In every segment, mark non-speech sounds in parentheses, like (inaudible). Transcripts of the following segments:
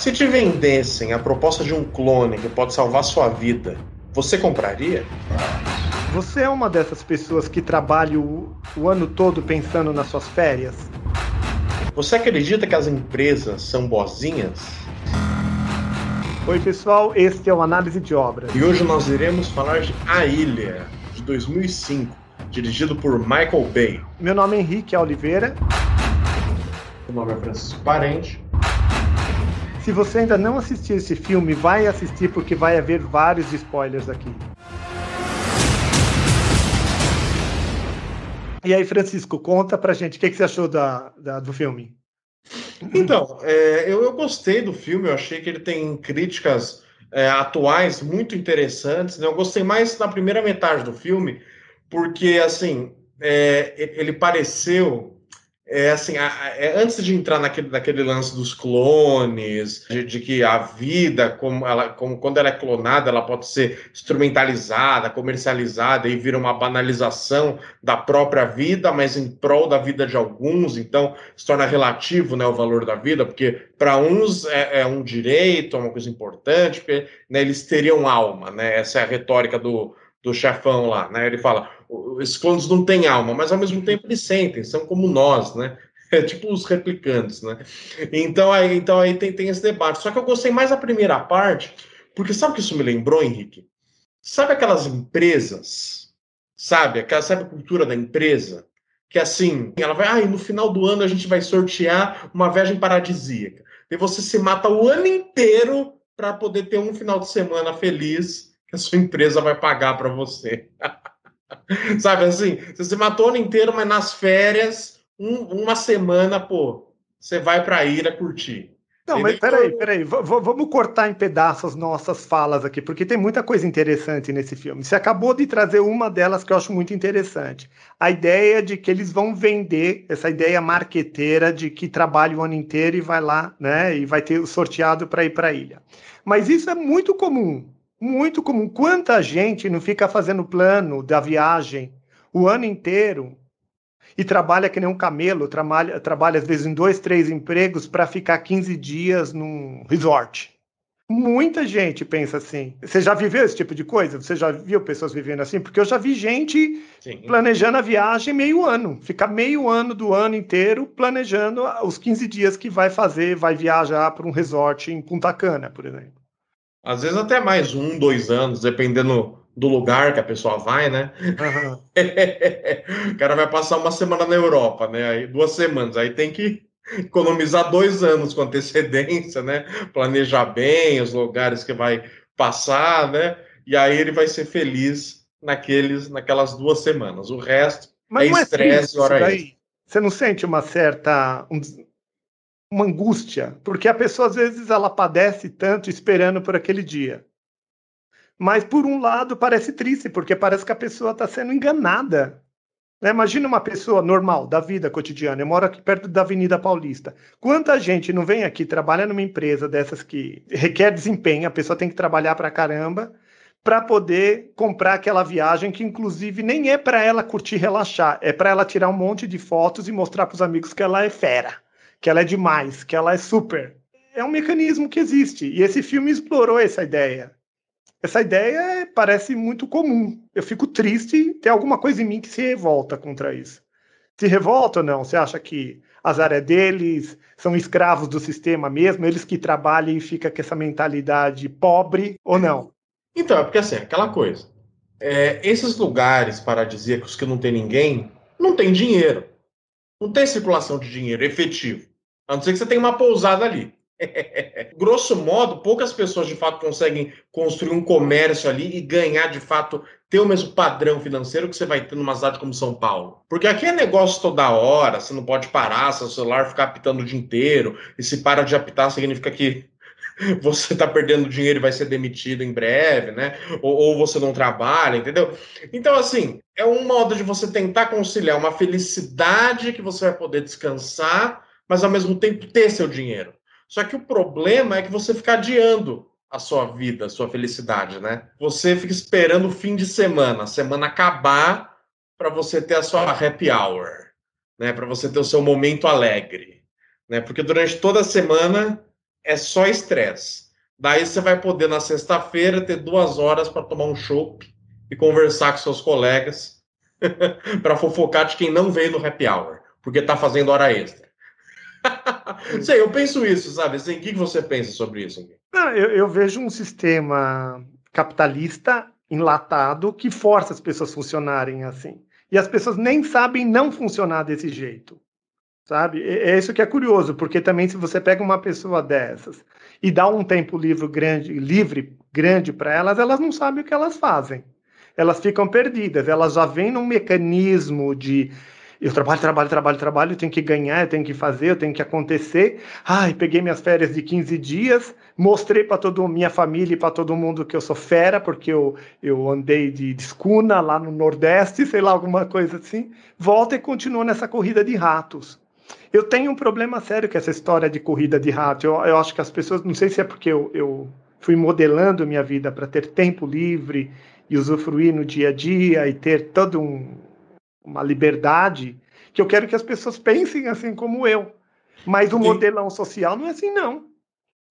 Se te vendessem a proposta de um clone que pode salvar sua vida, você compraria? Você é uma dessas pessoas que trabalha o, o, ano todo pensando nas suas férias? Você acredita que as empresas são boazinhas? Oi, pessoal, este é o Análise de Obras. E hoje nós iremos falar de A Ilha, de 2005, dirigido por Michael Bay. Meu nome é Henrique Oliveira. Meu nome é Francisco Parente. Se você ainda não assistiu esse filme, vai assistir porque vai haver vários spoilers aqui. E aí, Francisco, conta pra gente o que, que você achou da, da, do filme. Então, é, eu, eu, gostei do filme, eu achei que ele tem críticas é, atuais muito interessantes. Né? Eu gostei mais na primeira metade do filme, porque assim é, ele pareceu é assim, é, antes de entrar naquele, naquele lance dos clones, de, de que a vida, como ela, como, quando ela é clonada, ela pode ser instrumentalizada, comercializada e vira uma banalização da própria vida, mas em prol da vida de alguns, então se torna relativo né, o valor da vida, porque para uns é, é, um direito, é uma coisa importante, porque né, eles teriam alma, né? Essa é a retórica do, do chefão lá, né? Ele fala esses clones não têm alma, mas ao mesmo tempo eles sentem, são como nós, né? (laughs) É tipo os replicantes, né? Então aí, então, aí tem, tem esse debate. Só que eu gostei mais da primeira parte, porque sabe o que isso me lembrou, Henrique? Sabe aquelas empresas, sabe? Aquela, sabe a cultura da empresa? que é assim, ela vai, ah, e no final do ano a gente vai sortear uma viagem paradisíaca. E você se mata o ano inteiro para poder ter um final de semana feliz que a sua empresa vai pagar para você. (laughs) (laughs) Sabe assim? Você matou o ano inteiro, mas nas férias, um, uma semana, pô, você vai pra ilha curtir. Não, mas peraí, peraí. V vamos cortar em pedaços nossas falas aqui, porque tem muita coisa interessante nesse filme. Você acabou de trazer uma delas que eu acho muito interessante. A ideia de que eles vão vender, essa ideia marqueteira de que trabalha o ano inteiro e vai lá, né? E vai ter sorteado para ir para a ilha. Mas isso é muito comum muito comum. Quanta gente não fica fazendo plano da viagem o ano inteiro e trabalha que nem um camelo, trabalha, trabalha às vezes em dois, três empregos para ficar 15 dias num resort. Muita gente pensa assim. Você já viveu esse tipo de coisa? Você já viu pessoas vivendo assim? Porque eu já vi gente Sim. planejando a viagem meio ano, ficar meio ano do ano inteiro planejando os 15 dias que vai fazer, vai viajar para um resort em Punta Cana, por exemplo. Às vezes até mais um, dois anos, dependendo do lugar que a pessoa vai, né? Uhum. (laughs) o cara vai passar uma semana na Europa, né? Aí duas semanas, aí tem que economizar dois anos com antecedência, né? Planejar bem os lugares que vai passar, né? E aí ele vai ser feliz naqueles, naquelas duas semanas. O resto Mas é, é estresse, é hora aí. Você não sente uma certa uma angústia, porque a pessoa às vezes ela padece tanto esperando por aquele dia. Mas por um lado parece triste, porque parece que a pessoa está sendo enganada. Né? Imagina uma pessoa normal da vida cotidiana. Eu moro aqui perto da Avenida Paulista. Quanta gente não vem aqui trabalha numa empresa dessas que requer desempenho, a pessoa tem que trabalhar para caramba para poder comprar aquela viagem que inclusive nem é para ela curtir relaxar, é para ela tirar um monte de fotos e mostrar para os amigos que ela é fera que ela é demais, que ela é super. É um mecanismo que existe. E esse filme explorou essa ideia. Essa ideia parece muito comum. Eu fico triste, tem alguma coisa em mim que se revolta contra isso. Se revolta ou não? Você acha que azar é deles, são escravos do sistema mesmo, eles que trabalham e ficam com essa mentalidade pobre ou não? Então, é porque assim, aquela coisa. É, esses lugares paradisíacos que não tem ninguém, não tem dinheiro. Não tem circulação de dinheiro efetivo. A não ser que você tenha uma pousada ali. (laughs) Grosso modo, poucas pessoas de fato conseguem construir um comércio ali e ganhar de fato ter o mesmo padrão financeiro que você vai ter numa cidade como São Paulo. Porque aqui é negócio toda hora, você não pode parar, seu celular ficar apitando o dia inteiro, e se para de apitar significa que (laughs) você está perdendo dinheiro e vai ser demitido em breve, né? Ou, ou, você não trabalha, entendeu? Então, assim, é um modo de você tentar conciliar uma felicidade que você vai poder descansar mas ao mesmo tempo ter seu dinheiro. Só que o problema é que você fica adiando a sua vida, a sua felicidade, né? Você fica esperando o fim de semana, a semana acabar para você ter a sua happy hour, né? Para você ter o seu momento alegre, né? Porque durante toda a semana é só estresse. Daí você vai poder na sexta-feira ter duas horas para tomar um chopp e conversar com seus colegas (laughs) para fofocar de quem não veio no happy hour, porque está fazendo hora extra. (laughs) Sei, eu penso isso, sabe? Assim, o que você pensa sobre isso? Não, eu, eu vejo um sistema capitalista enlatado que força as pessoas a funcionarem assim. E as pessoas nem sabem não funcionar desse jeito. Sabe? É, é isso que é curioso, porque também se você pega uma pessoa dessas e dá um tempo livre grande, livre grande para elas, elas não sabem o que elas fazem. Elas ficam perdidas, elas já vêm num mecanismo de eu trabalho, trabalho, trabalho, trabalho, eu tenho que ganhar, eu tenho que fazer, eu tenho que acontecer. Ai, peguei minhas férias de 15 dias, mostrei para toda minha família e para todo mundo que eu sou fera, porque eu, eu andei de, de escuna lá no Nordeste, sei lá, alguma coisa assim. Volta e continua nessa corrida de ratos. Eu tenho um problema sério com essa história de corrida de rato. Eu, eu acho que as pessoas, não sei se é porque eu, eu fui modelando minha vida para ter tempo livre e usufruir no dia a dia e ter todo um, uma liberdade que eu quero que as pessoas pensem assim como eu. Mas o Sim. modelão social não é assim, não.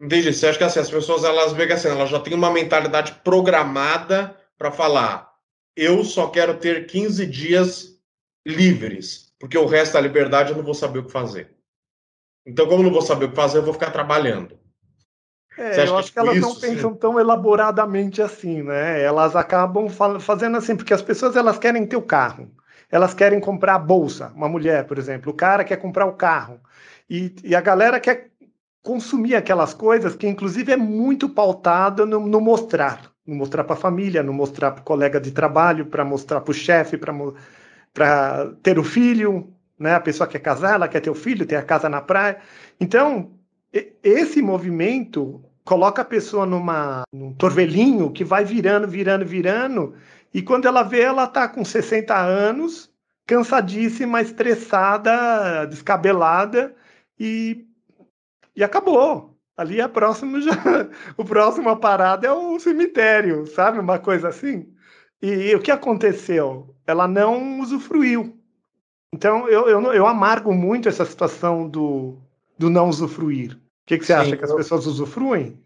Entendi. Você acha que assim, as pessoas elas veem assim, elas já têm uma mentalidade programada para falar: eu só quero ter 15 dias livres, porque o resto da liberdade eu não vou saber o que fazer. Então, como eu não vou saber o que fazer, eu vou ficar trabalhando. É, eu acho que, que tipo, elas isso, não pensam tão elaboradamente assim, né? Elas acabam fazendo assim, porque as pessoas elas querem ter o carro elas querem comprar a bolsa, uma mulher, por exemplo, o cara quer comprar o carro. E, e a galera quer consumir aquelas coisas que, inclusive, é muito pautada no, no mostrar. No mostrar para a família, no mostrar para o colega de trabalho, para mostrar para o chefe, para ter o filho. Né? A pessoa quer casar, ela quer ter o filho, ter a casa na praia. Então, esse movimento coloca a pessoa numa, num torvelinho que vai virando, virando, virando, e quando ela vê, ela tá com 60 anos, cansadíssima, estressada, descabelada e, e acabou. Ali a é próxima já, (laughs) o próximo a parada é o cemitério, sabe? Uma coisa assim. E, e o que aconteceu? Ela não usufruiu. Então eu, eu, eu amargo muito essa situação do, do não usufruir. O que, que você Sim, acha? Que as pessoas usufruem?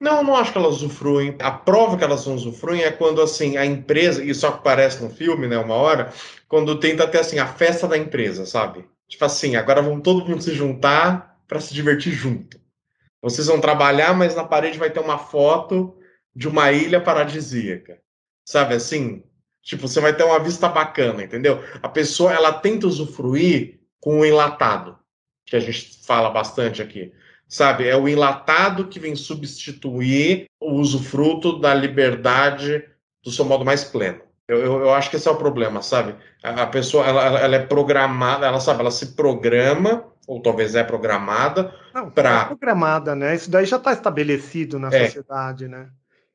Não, não acho que elas usufruem. A prova que elas vão usufruem é quando, assim, a empresa, e só aparece no filme, né, uma hora, quando tenta ter, assim, a festa da empresa, sabe? Tipo assim, agora vão todo mundo se juntar para se divertir junto. Vocês vão trabalhar, mas na parede vai ter uma foto de uma ilha paradisíaca. Sabe assim? Tipo, você vai ter uma vista bacana, entendeu? A pessoa, ela tenta usufruir com o enlatado, que a gente fala bastante aqui sabe? É o enlatado que vem substituir o usufruto da liberdade do seu modo mais pleno. Eu, eu, eu acho que esse é o problema, sabe? A, pessoa, ela, ela, é programada, ela sabe, ela se programa, ou talvez é programada, para... É programada, né? Isso daí já está estabelecido na é. sociedade, né?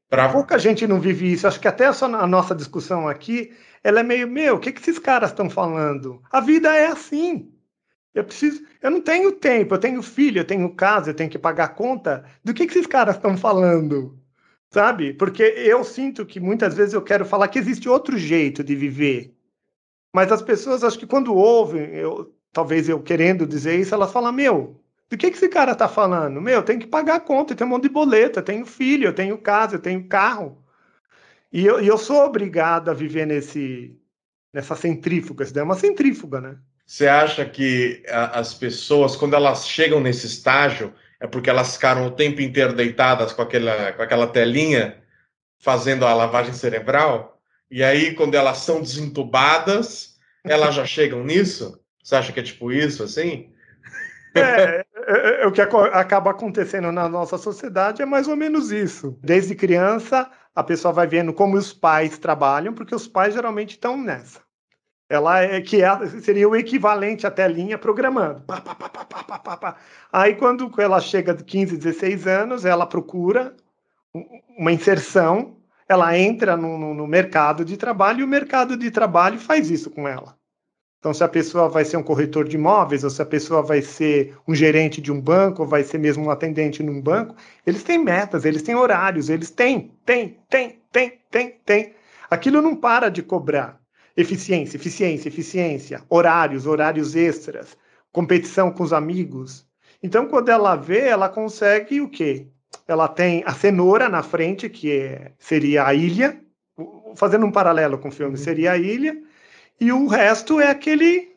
Pra... Pouca gente não vive isso. Acho que até a nossa discussão aqui, ela é meio, meu, o que, que esses caras estão falando? A vida é assim. Eu preciso, eu não tenho tempo, eu tenho filho, eu tenho casa, eu tenho que pagar conta. Do que, que esses caras estão falando? Sabe? Porque eu sinto que muitas vezes eu quero falar que existe outro jeito de viver. Mas as pessoas, acho que quando ouvem, eu, talvez eu querendo dizer isso, elas falam: Meu, do que, que esse cara está falando? Meu, tem que pagar a conta, eu tenho um monte de boleta, eu tenho filho, eu tenho casa, eu tenho carro. E eu, e eu sou obrigado a viver nesse, nessa centrífuga. Isso daí é uma centrífuga, né? Você acha que a, as pessoas, quando elas chegam nesse estágio, é porque elas ficaram o tempo inteiro deitadas com aquela, com aquela telinha, fazendo a lavagem cerebral? E aí, quando elas são desentubadas, elas já chegam nisso? Você acha que é tipo isso, assim? É, é, é, é o que acaba acontecendo na nossa sociedade é mais ou menos isso. Desde criança, a pessoa vai vendo como os pais trabalham, porque os pais geralmente estão nessa. Ela é que é, seria o equivalente à telinha programando. Pá, pá, pá, pá, pá, pá, pá, pá. Aí quando ela chega de 15, 16 anos, ela procura uma inserção, ela entra no, no, no mercado de trabalho e o mercado de trabalho faz isso com ela. Então, se a pessoa vai ser um corretor de imóveis, ou se a pessoa vai ser um gerente de um banco, ou vai ser mesmo um atendente num banco, eles têm metas, eles têm horários, eles têm, têm têm têm têm Aquilo não para de cobrar eficiência, eficiência, eficiência, horários, horários extras, competição com os amigos. Então, quando ela vê, ela consegue o quê? Ela tem a cenoura na frente, que é, seria a ilha, fazendo um paralelo com o filme, uhum. seria a ilha, e o resto é aquele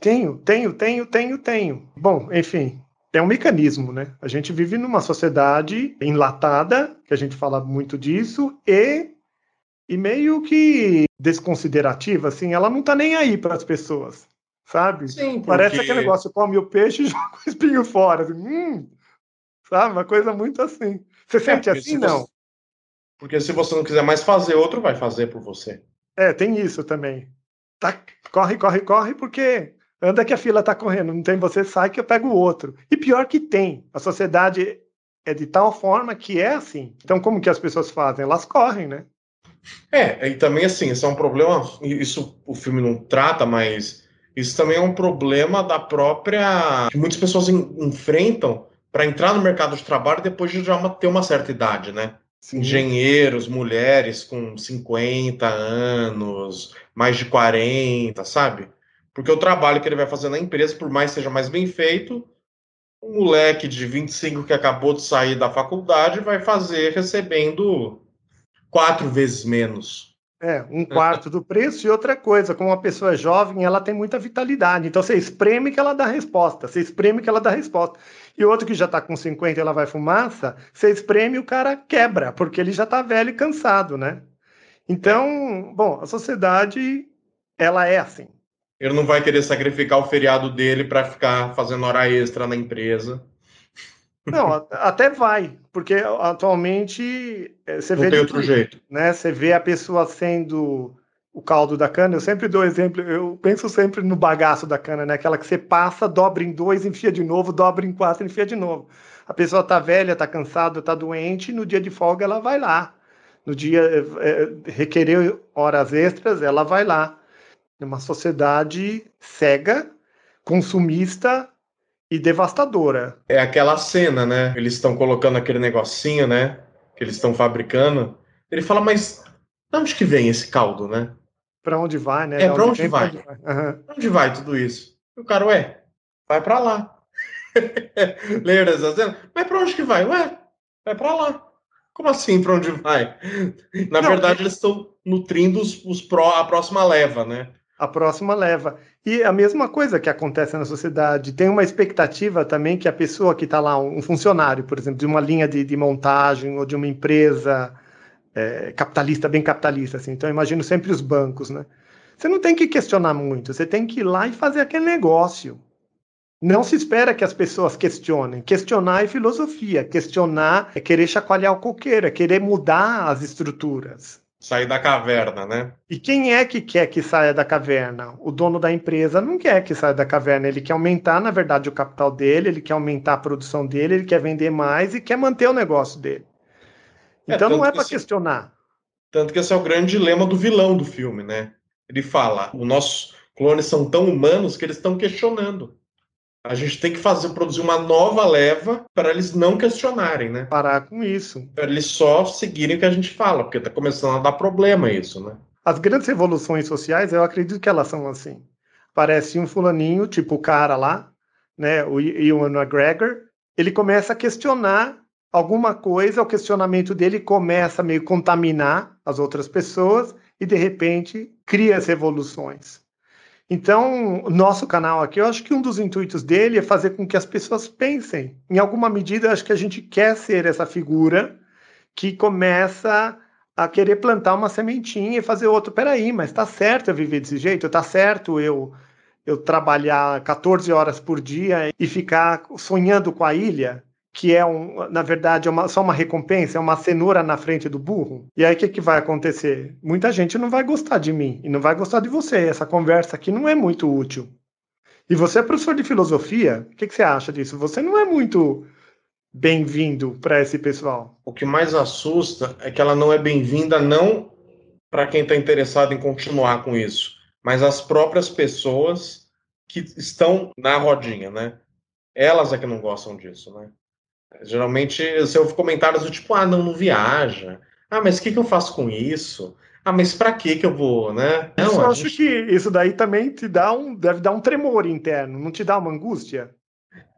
tenho, tenho, tenho, tenho, tenho. Bom, enfim, é um mecanismo, né? A gente vive numa sociedade enlatada, que a gente fala muito disso, e e meio que desconsiderativa, assim, ela não tá nem aí para as pessoas, sabe? Sim, porque... Parece aquele negócio, come o peixe e (laughs) joga o espinho fora, assim, hum, sabe? Uma coisa muito assim. Você é, sente assim, se não? Você... Porque se você não quiser mais fazer, outro vai fazer por você. É, tem isso também. Tá, corre, corre, corre, porque anda que a fila tá correndo, não tem você, sai que eu pego o outro. E pior que tem, a sociedade é de tal forma que é assim. Então, como que as pessoas fazem? Elas correm, né? É, e também assim, isso é um problema, isso o filme não trata, mas isso também é um problema da própria. que muitas pessoas en enfrentam para entrar no mercado de trabalho depois de já uma, ter uma certa idade, né? Sim. Engenheiros, mulheres com 50 anos, mais de 40, sabe? Porque o trabalho que ele vai fazer na empresa, por mais que seja mais bem feito, um moleque de 25 que acabou de sair da faculdade vai fazer recebendo quatro vezes menos. É, um quarto do preço e outra coisa, como uma pessoa é jovem, ela tem muita vitalidade. Então você espreme que ela dá resposta, você espreme que ela dá resposta. E outro que já está com 50 e ela vai fumaça, você espreme e o cara quebra, porque ele já está velho e cansado, né? Então, bom, a sociedade ela é assim. Ele não vai querer sacrificar o feriado dele para ficar fazendo hora extra na empresa. Não, até vai, porque atualmente eh, você Não vê. Tem outro jeito. Né? Você vê a pessoa sendo o caldo da cana. Eu sempre dou exemplo, eu penso sempre no bagaço da cana, né? Aquela que você passa, dobra em dois, enfia de novo, dobra em quatro, enfia de novo. A pessoa tá velha, tá cansada, tá doente, no dia de folga ela vai lá. No dia é, requerer horas extras, ela vai lá. Uma sociedade cega, consumista, e devastadora. É aquela cena, né? Eles estão colocando aquele negocinho, né? Que eles estão fabricando. Ele fala, mas de onde que vem esse caldo, né? Pra onde vai, né? É, pra, onde, onde vai? Pra onde vai? Uhum. onde vai tudo isso? o cara, ué, vai pra lá. (laughs) Lembra dessa cena? Mas pra onde que vai? Ué, vai pra lá. Como assim, pra onde vai? (laughs) Na Não, verdade, que... eles estão nutrindo os, os pró, a próxima leva, né? a próxima leva. E é a mesma coisa que acontece na sociedade. Tem uma expectativa também que a pessoa que está lá, um funcionário, por exemplo, de uma linha de, de montagem ou de uma empresa é, capitalista, bem capitalista, assim. Então, imagino sempre os bancos, né? Você não tem que questionar muito, você tem que ir lá e fazer aquele negócio. Não se espera que as pessoas questionem. Questionar é filosofia, questionar é querer chacoalhar o coqueiro, é querer mudar as estruturas sair da caverna, né? E quem é que quer que saia da caverna? O dono da empresa não quer que saia da caverna, ele quer aumentar, na verdade, o capital dele, ele quer aumentar a produção dele, ele quer vender mais e quer manter o negócio dele. É, então é, não é para questionar. Tanto que esse é o grande dilema do vilão do filme, né? Ele fala: os nossos clones são tão humanos que eles estão questionando. A gente tem que fazer produzir uma nova leva para eles não questionarem, né? Parar com isso. Para eles só seguirem o que a gente fala, porque está começando a dar problema isso, né? As grandes revoluções sociais, eu acredito que elas são assim. Parece um fulaninho, tipo o cara lá, né, o Ian McGregor, ele começa a questionar alguma coisa, o questionamento dele começa a meio contaminar as outras pessoas e de repente cria as revoluções. Então, nosso canal aqui, eu acho que um dos intuitos dele é fazer com que as pessoas pensem. Em alguma medida, acho que a gente quer ser essa figura que começa a querer plantar uma sementinha e fazer outro. Peraí, mas tá certo eu viver desse jeito? Tá certo eu eu trabalhar 14 horas por dia e ficar sonhando com a ilha? que é um, na verdade, é uma, só uma recompensa, é uma cenoura na frente do burro. E aí o que, que vai acontecer? Muita gente não vai gostar de mim e não vai gostar de você. Essa conversa aqui não é muito útil. E você é professor de filosofia, o que, que você acha disso? Você não é muito bem-vindo para esse pessoal. O que mais assusta é que ela não é bem-vinda não para quem está interessado em continuar com isso, mas as próprias pessoas que estão na rodinha, né? Elas é que não gostam disso, né? Geralmente eu ouvo comentários do tipo, ah, não, não viaja. Ah, mas o que, que eu faço com isso? Ah, mas para que que eu vou, né? Não, eu acho gente... que isso daí também te dá um, deve dar um tremor interno, não te dá uma angústia?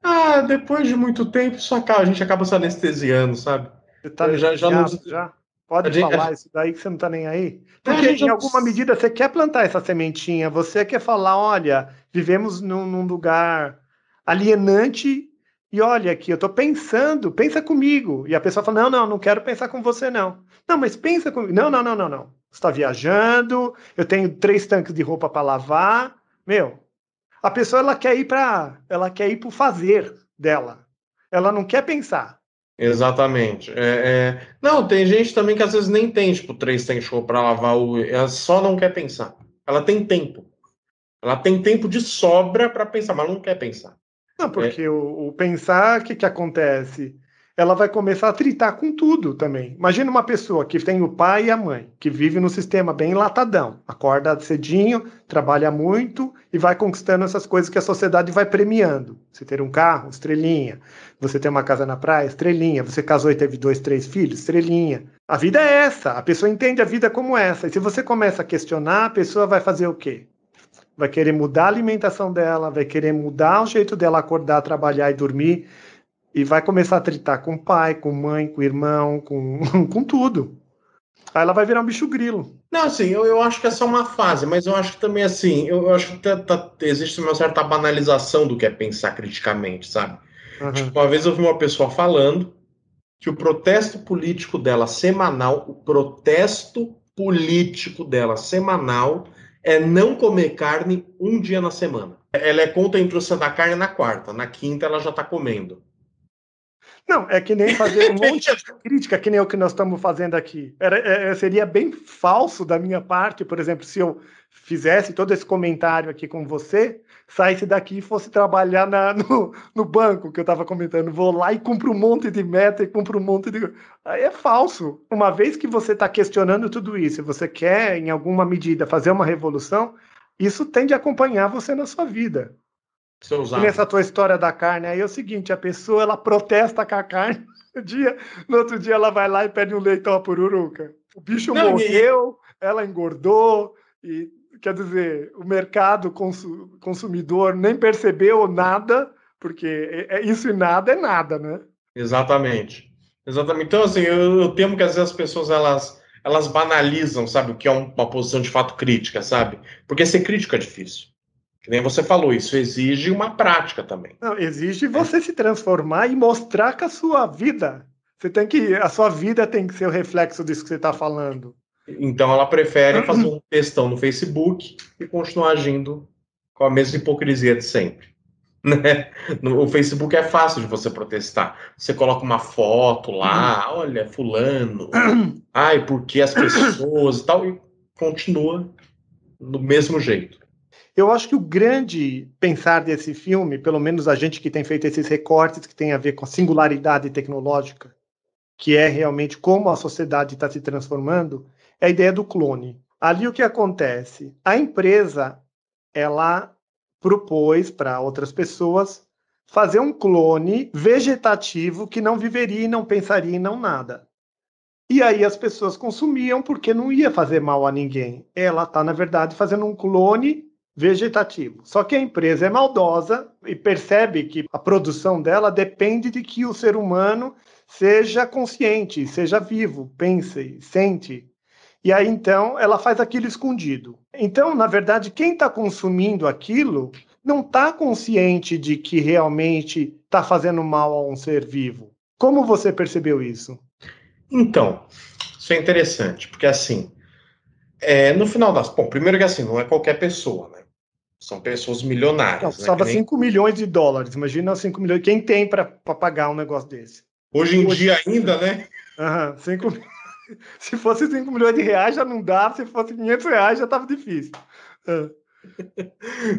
Ah, depois de muito tempo, isso acaba, a gente acaba se anestesiando, sabe? Você tá já, já, não... já? Pode falar gente... isso daí que você não tá nem aí? É, Porque em alguma medida você quer plantar essa sementinha, você quer falar, olha, vivemos num, num lugar alienante e olha aqui, eu estou pensando, pensa comigo. E a pessoa fala: não, não, não quero pensar com você, não. Não, mas pensa comigo. Não, não, não, não, não. Você está viajando, eu tenho três tanques de roupa para lavar. Meu, a pessoa ela quer ir para ela quer ir para o fazer dela. Ela não quer pensar. Exatamente. É, é... Não, tem gente também que às vezes nem tem, tipo, três tanques de roupa para lavar, ela só não quer pensar. Ela tem tempo. Ela tem tempo de sobra para pensar, mas não quer pensar. Não, é. porque é. o, o, pensar, o que, que acontece? Ela vai começar a tritar com tudo também. Imagina uma pessoa que tem o pai e a mãe, que vive no sistema bem latadão, acorda cedinho, trabalha muito e vai conquistando essas coisas que a sociedade vai premiando. Você ter um carro, estrelinha. Você ter uma casa na praia, estrelinha. Você casou e teve dois, três filhos, estrelinha. A vida é essa. A pessoa entende a vida como essa. E se você começa a questionar, a pessoa vai fazer o quê? vai querer mudar a alimentação dela, vai querer mudar o jeito dela acordar, trabalhar e dormir, e vai começar a tritar com o pai, com mãe, com irmão, com, (laughs) com tudo. Aí ela vai virar um bicho grilo. Não, assim, eu, eu acho que essa é uma fase, mas eu acho que também, assim, eu, eu acho que tá, tá, existe uma certa banalização do que é pensar criticamente, sabe? Uhum. Tipo, uma vez eu vi uma pessoa falando que o protesto político dela semanal, o protesto político dela semanal, é não comer carne um dia na semana. Ela é contra a introdução da carne na quarta, na quinta ela já está comendo. Não, é que nem fazer um (laughs) monte de crítica, que nem o que nós estamos fazendo aqui. Era, é, é, seria bem falso da minha parte, por exemplo, se eu fizesse todo esse comentário aqui com você, saísse daqui e fosse trabalhar na, (laughs) no, no banco, que eu estava comentando. Vou lá e cumpro um monte de meta e cumpro um monte de. Aí é falso. Uma vez que você está questionando tudo isso, e você quer, em alguma medida, fazer uma revolução, isso tende a acompanhar você na sua vida. É e nessa tua história da carne, aí é o seguinte: a pessoa ela protesta com a carne no (laughs) dia, no outro dia ela vai lá e pede um leitão a pururuca. O bicho Não, morreu, e... ela engordou, e Quer dizer, o mercado consumidor nem percebeu nada, porque é, é isso e nada é nada, né? Exatamente. Exatamente. Então, assim, eu, eu temo que às vezes as pessoas elas, elas banalizam, sabe, o que é uma posição de fato crítica, sabe? Porque ser crítico é difícil. Que nem você falou, isso exige uma prática também. Não, exige é. você é. se transformar e mostrar que a sua vida. Você tem que. A sua vida tem que ser o reflexo disso que você está falando. Então ela prefere (clears throat) fazer um textão no Facebook e continuar agindo com a mesma hipocrisia de sempre. (laughs) Né? No, o Facebook é fácil de você protestar. Você coloca uma foto lá, uhum. olha, fulano, ai, porque as pessoas e tal, e continua do mesmo jeito. Eu acho que o grande pensar desse filme, pelo menos a gente que tem feito esses recortes que tem a ver com a singularidade tecnológica, que é realmente como a sociedade está se transformando, é a ideia do clone. Ali o que acontece? A empresa ela propôs para outras pessoas fazer um clone vegetativo que não viveria e não pensaria em não nada. E aí as pessoas consumiam porque não ia fazer mal a ninguém. Ela está, na verdade, fazendo um clone vegetativo. Só que a empresa é maldosa e percebe que a produção dela depende de que o ser humano seja consciente, seja vivo, pense, sente. E aí então ela faz aquilo escondido. Então, na verdade, quem está consumindo aquilo não está consciente de que realmente está fazendo mal a um ser vivo. Como você percebeu isso? Então, isso é interessante, porque assim, é, no final das. Bom, primeiro que assim, não é qualquer pessoa, né? São pessoas milionárias. Não, precisava né? nem... 5 milhões de dólares. Imagina 5 milhões. Quem tem para pagar um negócio desse? Hoje em Hoje... dia ainda, né? Uhum, 5 milhões. (laughs) Se fosse 5 milhões de reais já não dava, se fosse 500 reais já estava difícil.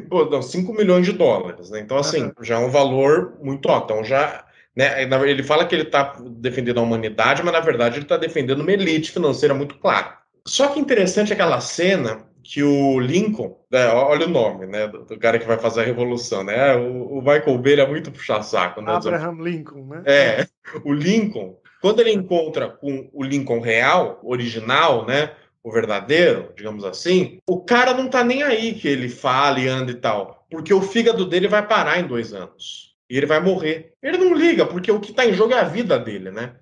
Pô, é. não, 5 milhões de dólares, né? Então, assim, uhum. já é um valor muito alto. Então, já. Né, ele fala que ele está defendendo a humanidade, mas na verdade ele está defendendo uma elite financeira muito clara. Só que interessante é aquela cena que o Lincoln, né, olha o nome, né, do, do, cara que vai fazer a revolução, né? É, o, o Michael Bay é muito puxa saco, né? Abraham Lincoln, né? É, o Lincoln quando ele encontra com o Lincoln real, original, né? O verdadeiro, digamos assim, o cara não tá nem aí que ele fale, anda e tal. Porque o fígado dele vai parar em dois anos. E ele vai morrer. Ele não liga, porque o que tá em jogo é a vida dele, né?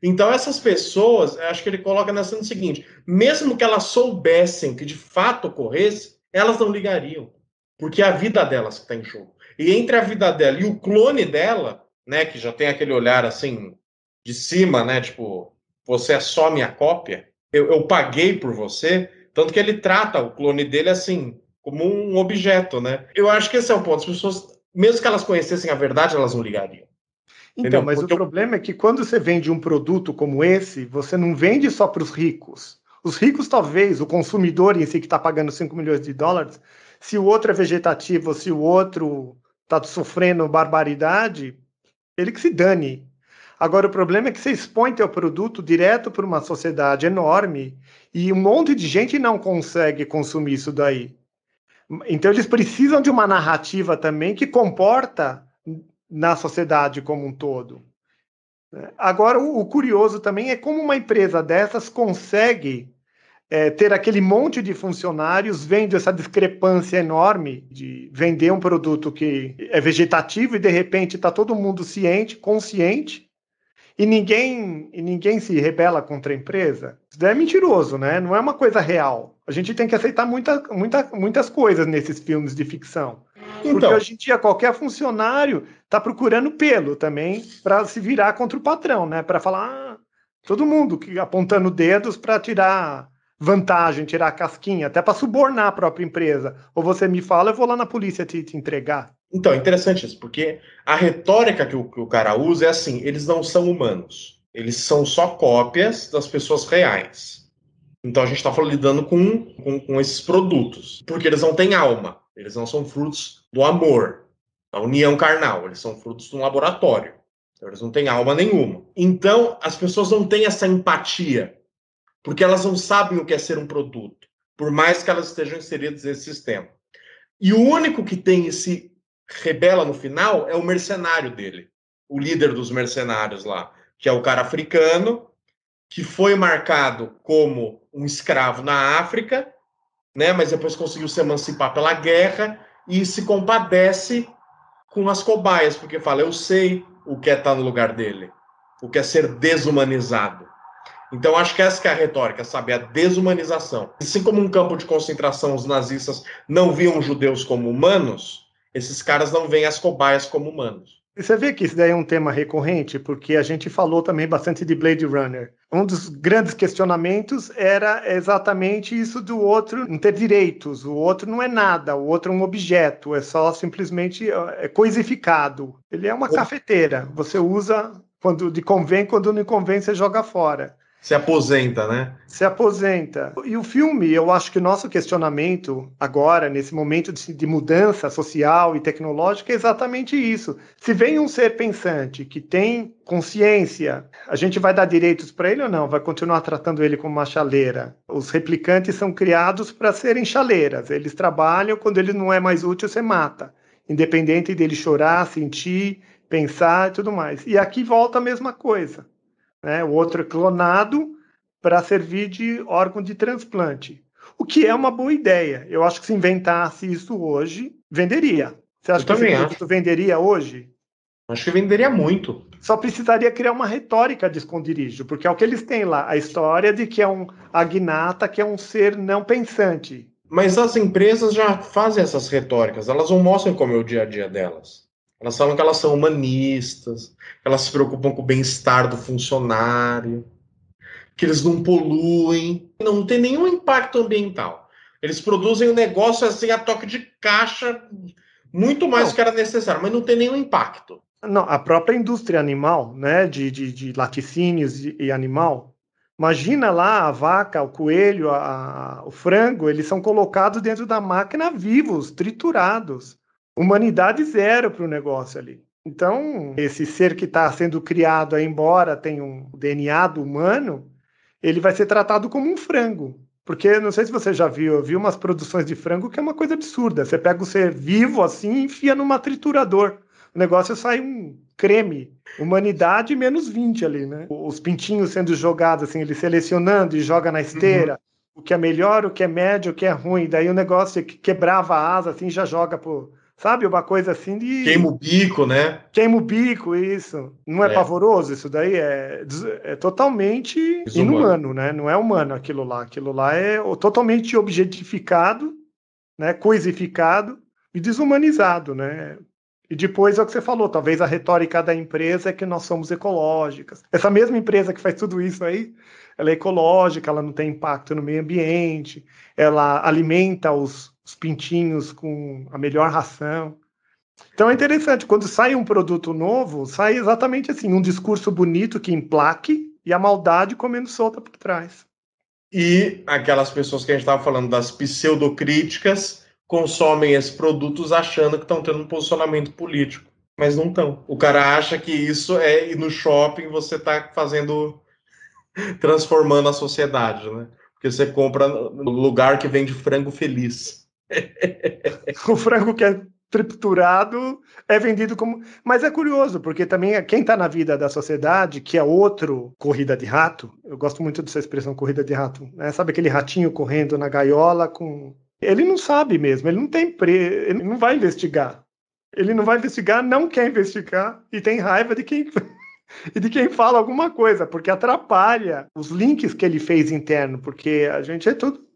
Então, essas pessoas, acho que ele coloca na no seguinte: mesmo que elas soubessem que de fato ocorresse, elas não ligariam. Porque é a vida delas que está em jogo. E entre a vida dela e o clone dela, né, que já tem aquele olhar assim, de cima, né? Tipo, você é só minha cópia, eu, eu paguei por você. Tanto que ele trata o clone dele assim, como um objeto, né? Eu acho que esse é o ponto. As pessoas, mesmo que elas conhecessem a verdade, elas não ligariam. Então, Entendeu? mas Porque o eu... problema é que quando você vende um produto como esse, você não vende só para os ricos. Os ricos, talvez, o consumidor em si que está pagando 5 milhões de dólares, se o outro é vegetativo, se o outro está sofrendo barbaridade, ele que se dane. Agora, o problema é que você expõe teu produto direto para uma sociedade enorme e um monte de gente não consegue consumir isso daí. Então, eles precisam de uma narrativa também que comporta na sociedade como um todo. Agora, o, curioso também é como uma empresa dessas consegue é, ter aquele monte de funcionários vendo essa discrepância enorme de vender um produto que é vegetativo e de repente está todo mundo ciente, consciente, e ninguém e ninguém se rebela contra a empresa, isso é mentiroso, né? Não é uma coisa real. A gente tem que aceitar muita, muita, muitas coisas nesses filmes de ficção. Então. Porque hoje em dia qualquer funcionário está procurando pelo também para se virar contra o patrão, né? Para falar ah, todo mundo que apontando dedos para tirar vantagem, tirar casquinha, até para subornar a própria empresa. Ou você me fala, eu vou lá na polícia te, te entregar. Então, é interessante isso, porque a retórica que o, que o cara usa é assim: eles não são humanos, eles são só cópias das pessoas reais. Então a gente está lidando com, com, com, esses produtos, porque eles não têm alma, eles não são frutos do amor, da união carnal, eles são frutos de um laboratório. Então, eles não têm alma nenhuma. Então as pessoas não têm essa empatia, porque elas não sabem o que é ser um produto, por mais que elas estejam inseridas nesse sistema. E o único que tem esse rebela no final é o mercenário dele, o líder dos mercenários lá, que é o cara africano, que foi marcado como um escravo na África, né, mas depois conseguiu se emancipar pela guerra e se compadece com as cobaias, porque fala: eu sei o que é estar tá no lugar dele, o que é ser desumanizado. Então, acho que essa que é a retórica, sabe? A desumanização. Assim como um campo de concentração, os nazistas não viam os judeus como humanos, esses caras não veem as cobaias como humanos. Você vê que isso daí é um tema recorrente, porque a gente falou também bastante de Blade Runner. Um dos grandes questionamentos era exatamente isso do outro não ter direitos, o outro não é nada, o outro é um objeto, é só simplesmente é coisificado. Ele é uma cafeteira, você usa quando de convém, quando não convém você joga fora. Se aposenta, né? Se aposenta. E o filme, eu acho que o nosso questionamento agora, nesse momento de, de, mudança social e tecnológica, é exatamente isso. Se vem um ser pensante que tem consciência, a gente vai dar direitos para ele ou não? Vai continuar tratando ele como uma chaleira? Os replicantes são criados para serem chaleiras. Eles trabalham, quando ele não é mais útil, você mata. Independente dele chorar, sentir, pensar e tudo mais. E aqui volta a mesma coisa né? o outro é clonado para servir de órgão de transplante. O que é uma boa ideia. Eu acho que se inventasse isso hoje, venderia. Você acha Eu que isso venderia hoje? Acho que venderia muito. Só precisaria criar uma retórica de esconderijo, porque é o que eles têm lá, a história de que é um agnata, que é um ser não pensante. Mas as empresas já fazem essas retóricas, elas não mostram como é o dia a dia delas. Elas falam que elas são humanistas, que elas se preocupam com o bem-estar do funcionário, que eles não poluem, não tem nenhum impacto ambiental. Eles produzem o um negócio assim a toque de caixa, muito mais do que era necessário, mas não tem nenhum impacto. Não, a própria indústria animal, né, de, de, de laticínios e, e animal, Imagina lá a vaca, o coelho, a, a, o frango, eles são colocados dentro da máquina vivos, triturados humanidade zero para o negócio ali. Então, esse ser que está sendo criado, embora tenha um DNA do humano, ele vai ser tratado como um frango. Porque não sei se você já viu, eu vi umas produções de frango que é uma coisa absurda. Você pega o ser vivo assim e enfia numa triturador. O negócio é sai um creme. Humanidade menos 20 ali, né? Os pintinhos sendo jogados assim, ele selecionando e joga na esteira. Uhum. O que é melhor, o que é médio, o que é ruim. Daí o negócio que quebrava a asa assim já joga pro Sabe, uma coisa assim de. Queima o bico, né? Queima o bico, isso. Não é, é. pavoroso isso daí? É, é totalmente Desumano. inumano, né? Não é humano aquilo lá. Aquilo lá é totalmente objetificado, né? coisificado e desumanizado, né? E depois é o que você falou, talvez a retórica da empresa é que nós somos ecológicas. Essa mesma empresa que faz tudo isso aí, ela é ecológica, ela não tem impacto no meio ambiente, ela alimenta os os pintinhos com a melhor ração. Então é interessante, quando sai um produto novo, sai exatamente assim, um discurso bonito que emplaque e a maldade comendo solta por trás. E aquelas pessoas que a gente estava falando das pseudocríticas consomem esses produtos achando que estão tendo um posicionamento político, mas não estão. O cara acha que isso é ir no shopping você está fazendo (laughs) transformando a sociedade, né? Porque você compra no lugar que vende frango feliz. (laughs) o frango que é triturado é vendido como. Mas é curioso, porque também é, quem está na vida da sociedade, que é outro corrida de rato, eu gosto muito dessa expressão corrida de rato, né? sabe aquele ratinho correndo na gaiola com. Ele não sabe mesmo, ele não tem pre... ele não vai investigar. Ele não vai investigar, não quer investigar e tem raiva de quem (laughs) e de quem fala alguma coisa, porque atrapalha os links que ele fez interno, porque a gente é tudo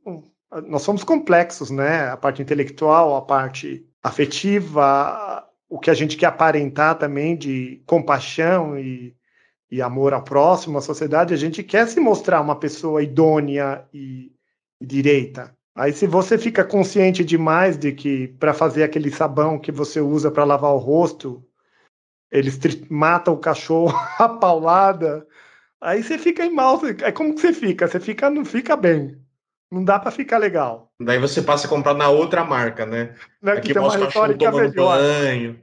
nós somos complexos, né? A parte intelectual, a parte afetiva, o que a gente quer aparentar também de compaixão e, e amor ao próximo, à sociedade, a gente quer se mostrar uma pessoa idônea e, e direita. Aí, se você fica consciente demais de que para fazer aquele sabão que você usa para lavar o rosto, eles matam o cachorro (laughs) a paulada, aí você fica em mal. É como que você fica? Você fica, não fica bem. Não dá para ficar legal. Daí você passa a comprar na outra marca, né? Não, né, Aqui mostra o cachorro tomando melhor. banho.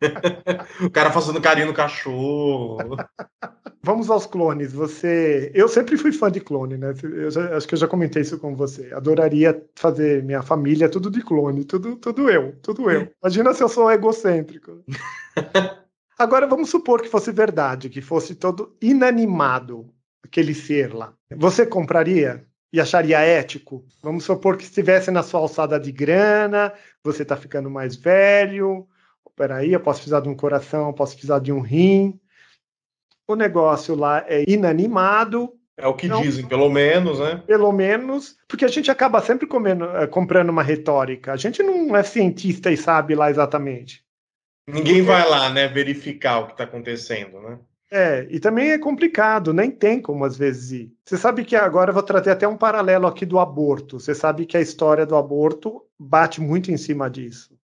(laughs) o cara fazendo carinho no cachorro. (laughs) Vamos aos clones. Você, eu sempre fui fã de clone, né? Já, acho que eu já comentei isso com você. Adoraria fazer minha família tudo de clone, tudo, tudo eu, tudo eu. (laughs) Imagina se eu sou egocêntrico. Agora vamos supor que fosse verdade, que fosse todo inanimado aquele ser lá. Você compraria? e acharia ético? Vamos supor que estivesse na sua alçada de grana, você está ficando mais velho, peraí, eu posso precisar de um coração, eu posso precisar de um rim. O negócio lá é inanimado. É o que dizem, pelo menos, né? Pelo menos, porque a gente acaba sempre comendo, eh, comprando uma retórica. A gente não é cientista e sabe lá exatamente. Ninguém vai lá, né, verificar o que está acontecendo, né? É, e também é complicado, nem tem como às vezes ir. Você sabe que agora eu vou trazer até um paralelo aqui do aborto. Você sabe que a história do aborto bate muito em cima disso,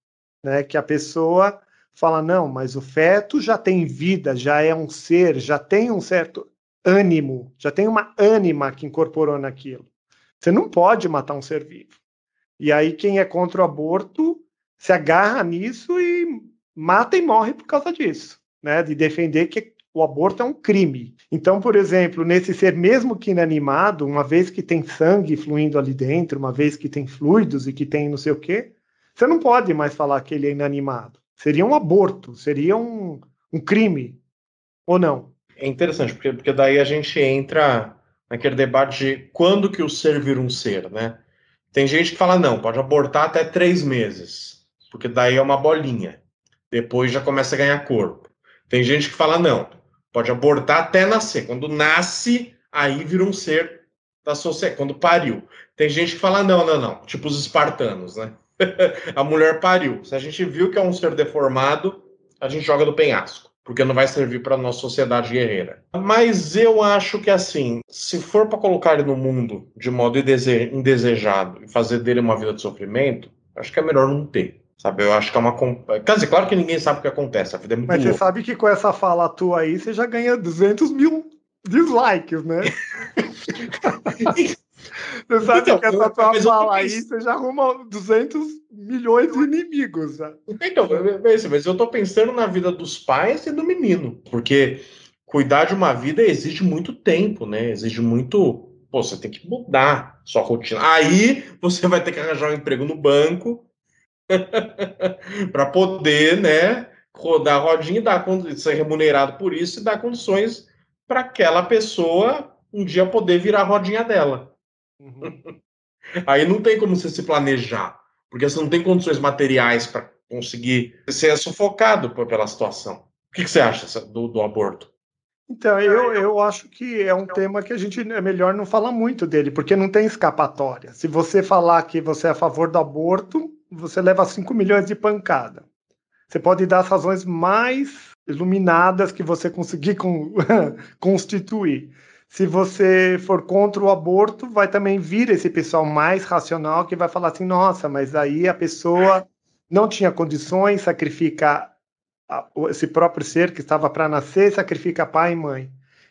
né? Que a pessoa fala não, mas o feto já tem vida, já é um ser, já tem um certo ânimo, já tem uma ânima que incorporou naquilo. Você não pode matar um ser vivo. E aí quem é contra o aborto se agarra nisso e mata e morre por causa disso, né? De defender que o aborto é um crime. Então, por exemplo, nesse ser mesmo que inanimado, uma vez que tem sangue fluindo ali dentro, uma vez que tem fluidos e que tem não sei o quê, você não pode mais falar que ele é inanimado. Seria um aborto, seria um, um crime, ou não? É interessante, porque, porque daí a gente entra naquele debate de quando que o ser vira um ser, né? Tem gente que fala, não, pode abortar até três meses, porque daí é uma bolinha. Depois já começa a ganhar corpo. Tem gente que fala, não, Pode abortar até nascer. Quando nasce, aí vira um ser da sociedade, quando pariu. Tem gente que fala, não, não, não, tipo os espartanos, né? (laughs) a mulher pariu. Se a gente viu que é um ser deformado, a gente joga do penhasco, porque não vai servir para nossa sociedade guerreira. Mas eu acho que assim, se for para colocar ele no mundo de modo indesejado e fazer dele uma vida de sofrimento, acho que é melhor não ter. Sabe, eu acho que é uma. Quer dizer, claro que ninguém sabe o que acontece, a vida é muito Mas louco. você sabe que com essa fala tua aí, você já ganha 200 mil dislikes, né? (laughs) você sabe então, que essa tua fala aí, você já arruma 200 milhões de inimigos. Então, é, é mas eu tô pensando na vida dos pais e do menino, porque cuidar de uma vida exige muito tempo, né? Exige muito. Pô, você tem que mudar sua rotina. Aí você vai ter que arranjar um emprego no banco (laughs) para poder, né, rodar a rodinha e dar, ser remunerado por isso e dar condições para aquela pessoa um dia poder virar a rodinha dela. Uhum. (laughs) Aí não tem como você se planejar, porque você não tem condições materiais para conseguir ser é sufocado pela situação. O que, que você acha do, do aborto? Então, é, eu, eu acho que é um tema que a gente é melhor não falar muito dele, porque não tem escapatória. Se você falar que você é a favor do aborto, você leva 5 milhões de pancada. Você pode dar as razões mais iluminadas que você conseguir (laughs) constituir. Se você for contra o aborto, vai também vir esse pessoal mais racional que vai falar assim: nossa, mas aí a pessoa não tinha condições, sacrifica esse próprio ser que estava para nascer, sacrifica pai e mãe.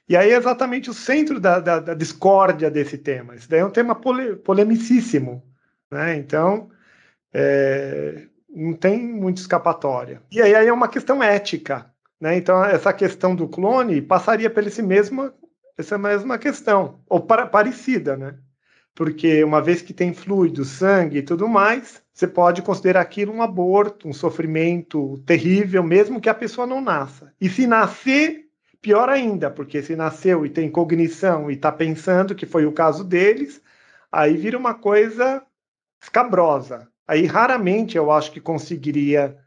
E aí é exatamente o centro da, da, da discórdia desse tema. Isso daí é um tema pole, polemicíssimo. Né? Então, é, não tem muita escapatória. E aí, aí é uma questão ética. Né? Então, essa questão do clone passaria pela esse mesma, essa mesma questão, ou para, parecida, né? Porque uma vez que tem fluido, sangue e tudo mais, você pode considerar aquilo um aborto, um sofrimento terrível, mesmo que a pessoa não nasça. E se nascer, pior ainda, porque se nasceu e tem cognição e está pensando, que foi o caso deles, aí vira uma coisa escabrosa aí raramente eu acho que conseguiria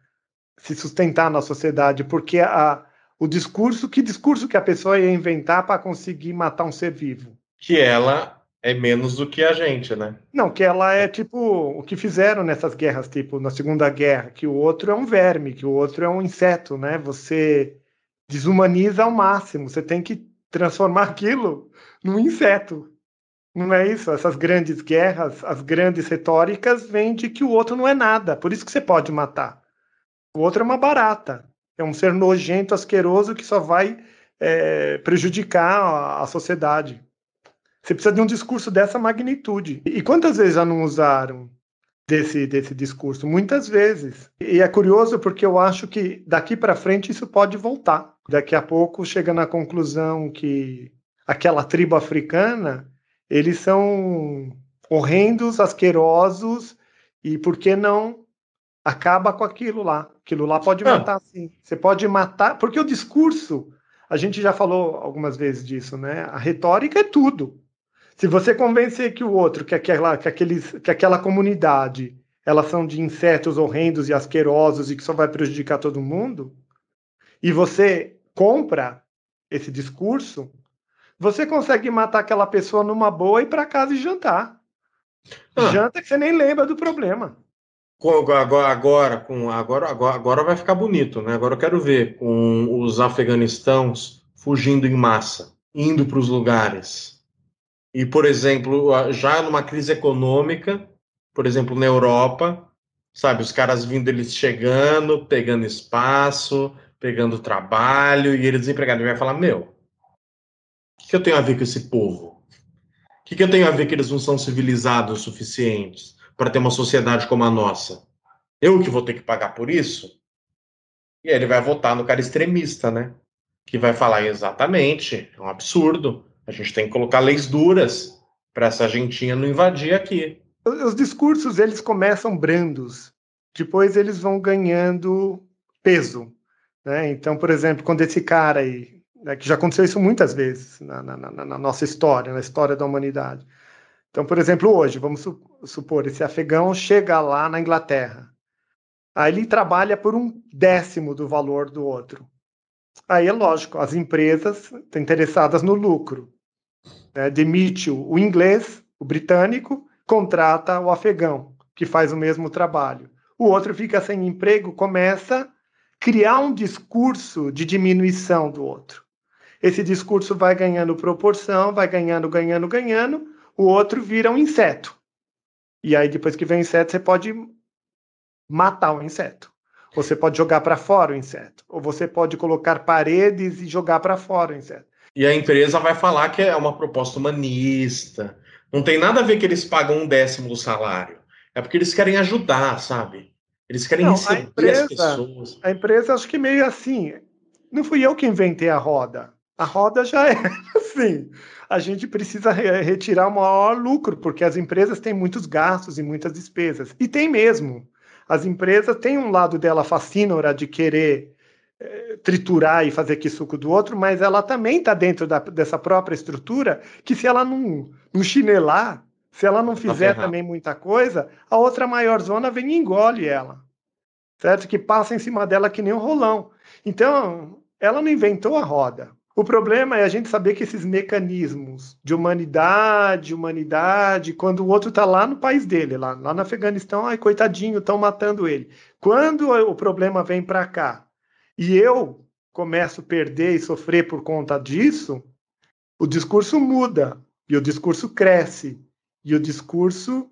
se sustentar na sociedade, porque a, o discurso, que discurso que a pessoa ia inventar para conseguir matar um ser vivo? Que ela é menos do que a gente, né? Não, que ela é, é tipo o que fizeram nessas guerras, tipo na Segunda Guerra, que o outro é um verme, que o outro é um inseto, né? Você desumaniza ao máximo, você tem que transformar (laughs) aquilo num inseto. Não é isso? Essas grandes guerras, as grandes retóricas vêm de que o outro não é nada, por isso que você pode matar. O outro é uma barata, é um ser nojento, asqueroso que só vai é, prejudicar a, a, sociedade. Você precisa de um discurso dessa magnitude. E quantas vezes já não usaram desse, desse discurso? Muitas vezes. E é curioso porque eu acho que daqui para frente isso pode voltar. Daqui a pouco chega na conclusão que aquela tribo africana eles são horrendos, asquerosos, e por que não acaba com aquilo lá? Aquilo lá pode matar, ah. sim. Você pode matar, porque o discurso, a gente já falou algumas vezes disso, né? A retórica é tudo. Se você convencer que o outro, que aquela, que aqueles, que aquela comunidade, elas são de insetos horrendos e asquerosos e que só vai prejudicar todo mundo, e você compra esse discurso, você consegue matar aquela pessoa numa boa e ir para casa e jantar. Ah. Janta que você nem lembra do problema. Agora, agora, agora, agora, vai ficar bonito, né? Agora eu quero ver com os afeganistãos fugindo em massa, indo para os lugares. E, por exemplo, já numa crise econômica, por exemplo, na Europa, sabe, os caras vindo, eles chegando, pegando espaço, pegando trabalho, e eles desempregados. vai falar: Meu, que, que eu tenho a ver com esse povo? O que, que eu tenho a ver que eles não são civilizados o suficientes para ter uma sociedade como a nossa? Eu que vou ter que pagar por isso? E aí ele vai votar no cara extremista, né? Que vai falar exatamente, é um absurdo. A gente tem que colocar leis duras para essa gentinha não invadir aqui. Os discursos eles começam brandos, depois eles vão ganhando peso. Né? Então, por exemplo, quando esse cara aí, né, que já aconteceu isso muitas vezes na, na, na, nossa história, na história da humanidade. Então, por exemplo, hoje, vamos supor, esse afegão chega lá na Inglaterra. Aí ele trabalha por um décimo do valor do outro. Aí é lógico, as empresas estão interessadas no lucro. Né? Demite o inglês, o britânico, contrata o afegão, que faz o mesmo trabalho. O outro fica sem emprego, começa criar um discurso de diminuição do outro. Esse discurso vai ganhando proporção, vai ganhando, ganhando, ganhando. O outro vira um inseto. E aí, depois que vem o inseto, você pode matar o inseto. Ou você pode jogar para fora o inseto. Ou você pode colocar paredes e jogar para fora o inseto. E a empresa vai falar que é uma proposta humanista. Não tem nada a ver que eles pagam um décimo do salário. É porque eles querem ajudar, sabe? Eles querem não, receber empresa, as pessoas. A empresa, acho que meio assim. Não fui eu que inventei a roda a roda já é (laughs) assim. A gente precisa retirar o maior lucro, porque as empresas têm muitos gastos e muitas despesas. E tem mesmo. As empresas têm um lado dela fascínora de querer é, triturar e fazer que suco do outro, mas ela também está dentro da, dessa própria estrutura que se ela não, não chinelar, se ela não tá fizer também muita coisa, a outra maior zona vem e engole ela. Certo? Que passa em cima dela que nem um rolão. Então, ela não inventou a roda o problema é a gente saber que esses mecanismos de humanidade, humanidade, quando o outro está lá no país dele, lá, lá no Afeganistão, ai, coitadinho, estão matando ele. Quando o problema vem para cá e eu começo a perder e sofrer por conta disso, o discurso muda, e o discurso cresce, e o discurso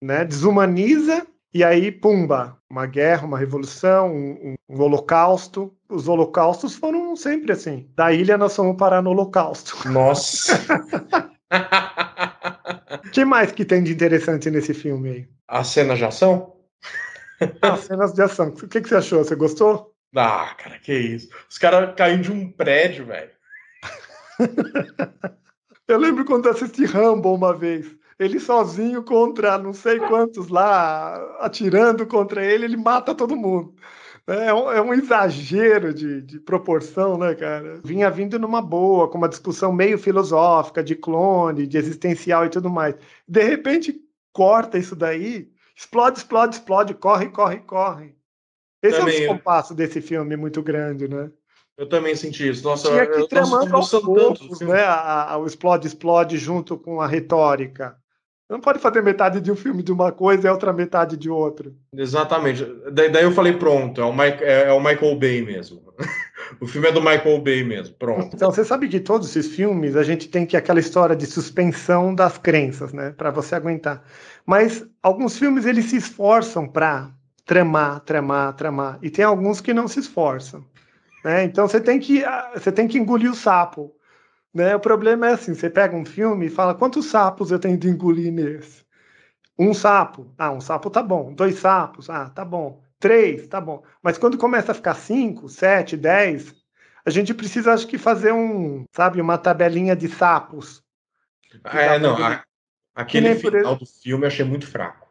né, desumaniza e aí, pumba, uma guerra, uma revolução, um, um, holocausto. Os holocaustos foram sempre assim. Da ilha nós fomos parar no holocausto. (laughs) Nossa! O (laughs) que mais que tem de interessante nesse filme aí? As cenas de ação? Ah, as cenas de ação. O que, que você achou? Você gostou? Ah, cara, que isso. Os caras caíram de um prédio, velho. (laughs) Eu lembro quando assisti Rambo uma vez ele sozinho contra não sei quantos lá, atirando contra ele, ele mata todo mundo. É, é um, é um exagero de, de, proporção, né, cara? Vinha vindo numa boa, com uma discussão meio filosófica de clone, de existencial e tudo mais. De repente, corta isso daí, explode, explode, explode, corre, corre, corre. Esse também, é o descompasso desse filme muito grande, né? Eu também senti isso. Nossa, Tinha que eu, tramando aos poucos, tanto, assim. né? A, a, o explode, explode junto com a retórica. Não pode fazer metade de um filme de uma coisa e outra metade de outra. Exatamente. Daí, daí eu falei, pronto, é o, Mike, é, é o Michael Bay mesmo. (laughs) o filme é do Michael Bay mesmo, pronto. Então, você sabe que todos esses filmes a gente tem que aquela história de suspensão das crenças, né? Para você aguentar. Mas alguns filmes eles se esforçam para tramar, tramar, tramar. E tem alguns que não se esforçam. Né? Então você tem que ah, você tem que engolir o sapo. Né? O problema é assim: você pega um filme e fala quantos sapos eu tenho de engolir nesse? Um sapo, ah, um sapo tá bom. Dois sapos, ah, tá bom. Três, tá bom. Mas quando começa a ficar cinco, sete, dez, a gente precisa, acho que, fazer um, sabe, uma tabelinha de sapos. Ah, é, não. aquele final do filme eu achei muito fraco.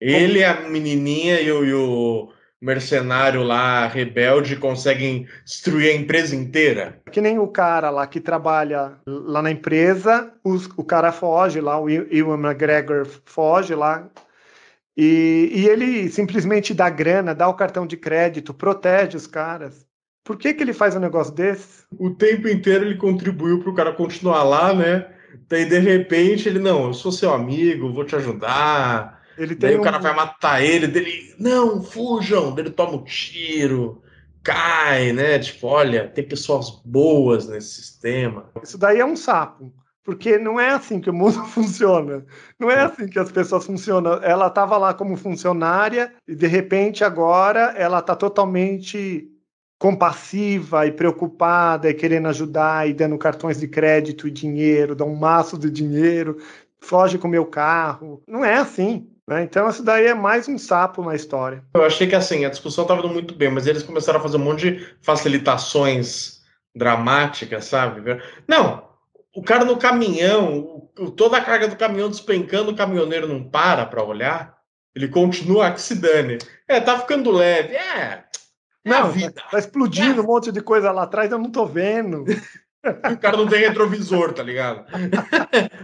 Ele, a menininha e o, e o, mercenário lá, rebelde, conseguem destruir a empresa inteira. Que nem o cara lá que trabalha lá na empresa, os, o cara foge lá, o Ewan McGregor foge lá, e, e, ele simplesmente dá grana, dá o cartão de crédito, protege os caras. Por que, que ele faz um negócio desse? O tempo inteiro ele contribuiu para o cara continuar lá, né? Daí, de repente, ele, não, eu sou seu amigo, vou te ajudar, ele Daí o cara vai matar ele, dele, não, fujam, dele toma um tiro, cai, né? Tipo, olha, tem pessoas boas nesse sistema. Isso daí é um sapo, porque não é assim que o mundo (laughs) funciona. Não é, é assim que as pessoas funcionam. Ela estava lá como funcionária e de repente agora ela está totalmente compassiva e preocupada e querendo ajudar e dando cartões de crédito e dinheiro, dá um maço de dinheiro, foge com o meu carro. Não é assim. Né? Então, isso daí é mais um sapo na história. Eu achei que assim, a discussão estava indo muito bem, mas eles começaram a fazer um monte de facilitações dramáticas, sabe? Não, o cara no caminhão, toda a carga do caminhão despencando, o caminhoneiro não para para olhar, ele continua que se dane. É, tá ficando leve, é. Na não, vida. Tá, tá explodindo é. um monte de coisa lá atrás, eu não tô vendo. (laughs) o cara não tem retrovisor, tá ligado?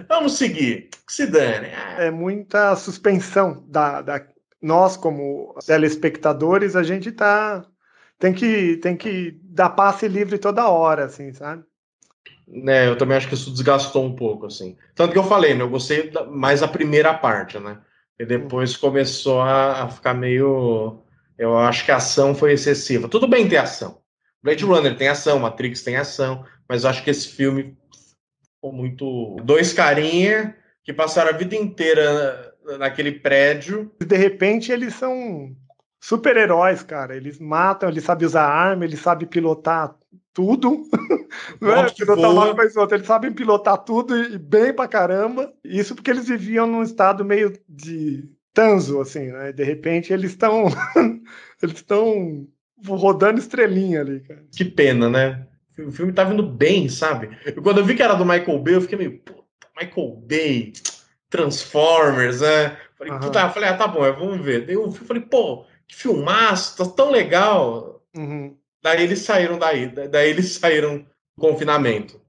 Vamos seguir, que se dane. Ah. É muita suspensão da, da nós como telespectadores, a gente tá tem que tem que dar passe livre toda hora, assim, sabe? Né, eu também acho que isso desgastou um pouco, assim. Tanto que eu falei, né, eu gostei mais a primeira parte, né? E depois começou a, a ficar meio eu acho que a ação foi excessiva. Tudo bem ter ação, Blade Runner tem ação, Matrix tem ação, mas acho que esse filme ficou muito. Dois carinha que passaram a vida inteira naquele prédio. E de repente eles são super-heróis, cara. Eles matam, eles sabem usar arma, eles sabem pilotar tudo. (laughs) Não é? Pilotar uma coisa outra. Eles sabem pilotar tudo e bem pra caramba. Isso porque eles viviam num estado meio de tanzo, assim, né? De repente eles estão. (laughs) eles estão rodando estrelinha ali, cara. Que pena, né? O filme tava tá indo bem, sabe? Eu, quando eu vi que era do Michael Bay, eu fiquei meio, puta, Michael Bay, Transformers, né? Falei, uhum. puta, falei, ah, tá bom, é, vamos ver. Daí eu falei, pô, que filmaço, tá tão legal. Uhum. Daí eles saíram daí, daí eles saíram do confinamento.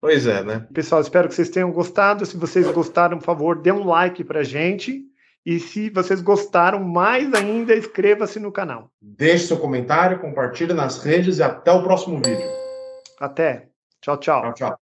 Pois é, né? Pessoal, espero que vocês tenham gostado. Se vocês gostaram, por favor, dê um like pra gente. E se vocês gostaram mais ainda, inscreva-se no canal. Deixe seu comentário, compartilhe nas redes e até o próximo vídeo. Até. Tchau, tchau. Tchau, tchau.